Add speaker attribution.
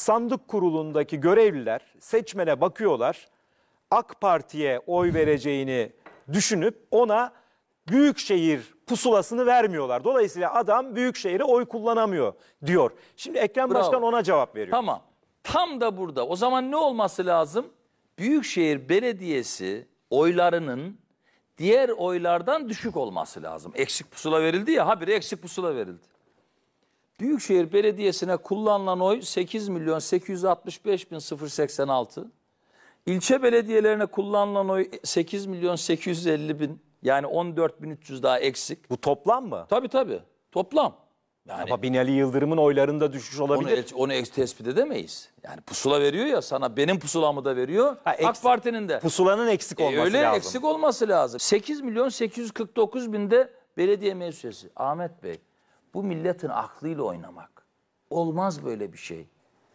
Speaker 1: sandık kurulundaki görevliler seçmene bakıyorlar. AK Parti'ye oy vereceğini düşünüp ona büyükşehir pusulasını vermiyorlar. Dolayısıyla adam büyükşehire oy kullanamıyor diyor. Şimdi Ekrem Bravo. Başkan ona cevap veriyor. Tamam.
Speaker 2: Tam da burada. O zaman ne olması lazım? Büyükşehir Belediyesi oylarının diğer oylardan düşük olması lazım. Eksik pusula verildi ya, habire eksik pusula verildi. Büyükşehir Belediyesi'ne kullanılan oy 8 milyon 865 bin 086. İlçe belediyelerine kullanılan oy 8 milyon 850 bin yani 14 bin 300 daha eksik. Bu toplam mı? Tabii tabii toplam. Yani, Ama Binali Yıldırım'ın oylarında düşüş olabilir. Onu, onu ek tespit edemeyiz. Yani pusula veriyor ya sana benim pusulamı da veriyor. Ha, AK Parti'nin de. Pusulanın eksik e, olması e, öyle lazım. Öyle eksik olması lazım. 8 milyon 849 binde belediye meclisi Ahmet Bey bu milletin aklıyla oynamak. Olmaz böyle bir şey.